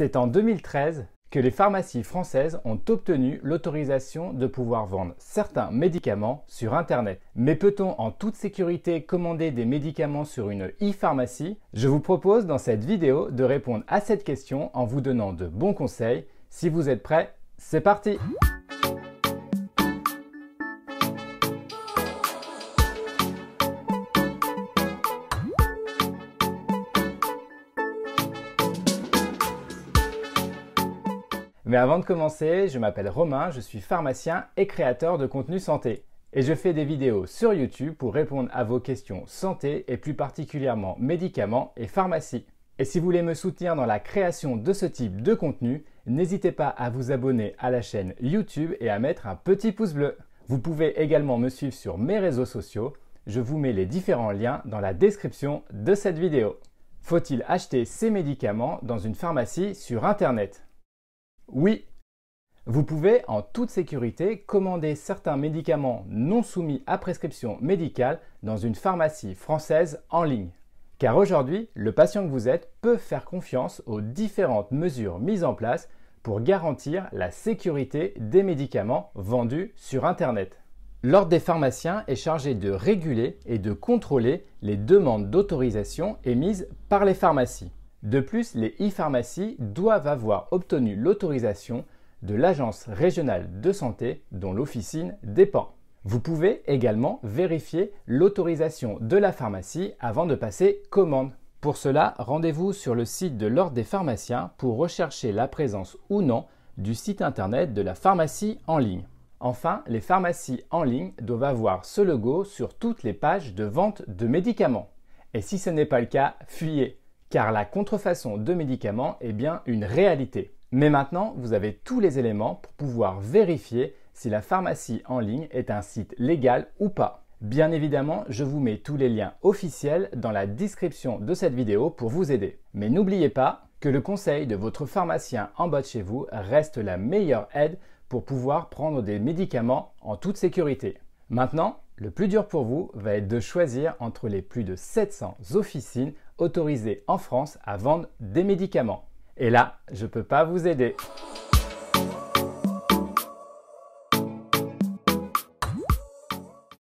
C'est en 2013 que les pharmacies françaises ont obtenu l'autorisation de pouvoir vendre certains médicaments sur Internet. Mais peut-on en toute sécurité commander des médicaments sur une e-pharmacie Je vous propose dans cette vidéo de répondre à cette question en vous donnant de bons conseils. Si vous êtes prêt, c'est parti Mais avant de commencer, je m'appelle Romain, je suis pharmacien et créateur de contenu santé. Et je fais des vidéos sur YouTube pour répondre à vos questions santé et plus particulièrement médicaments et pharmacie. Et si vous voulez me soutenir dans la création de ce type de contenu, n'hésitez pas à vous abonner à la chaîne YouTube et à mettre un petit pouce bleu. Vous pouvez également me suivre sur mes réseaux sociaux, je vous mets les différents liens dans la description de cette vidéo. Faut-il acheter ces médicaments dans une pharmacie sur Internet oui, vous pouvez en toute sécurité commander certains médicaments non soumis à prescription médicale dans une pharmacie française en ligne. Car aujourd'hui, le patient que vous êtes peut faire confiance aux différentes mesures mises en place pour garantir la sécurité des médicaments vendus sur Internet. L'Ordre des pharmaciens est chargé de réguler et de contrôler les demandes d'autorisation émises par les pharmacies. De plus, les e-pharmacies doivent avoir obtenu l'autorisation de l'Agence régionale de santé dont l'officine dépend. Vous pouvez également vérifier l'autorisation de la pharmacie avant de passer commande. Pour cela, rendez-vous sur le site de l'Ordre des pharmaciens pour rechercher la présence ou non du site internet de la pharmacie en ligne. Enfin, les pharmacies en ligne doivent avoir ce logo sur toutes les pages de vente de médicaments. Et si ce n'est pas le cas, fuyez car la contrefaçon de médicaments est bien une réalité. Mais maintenant, vous avez tous les éléments pour pouvoir vérifier si la pharmacie en ligne est un site légal ou pas. Bien évidemment, je vous mets tous les liens officiels dans la description de cette vidéo pour vous aider. Mais n'oubliez pas que le conseil de votre pharmacien en bas de chez vous reste la meilleure aide pour pouvoir prendre des médicaments en toute sécurité. Maintenant, le plus dur pour vous va être de choisir entre les plus de 700 officines autorisé en France à vendre des médicaments. Et là, je ne peux pas vous aider.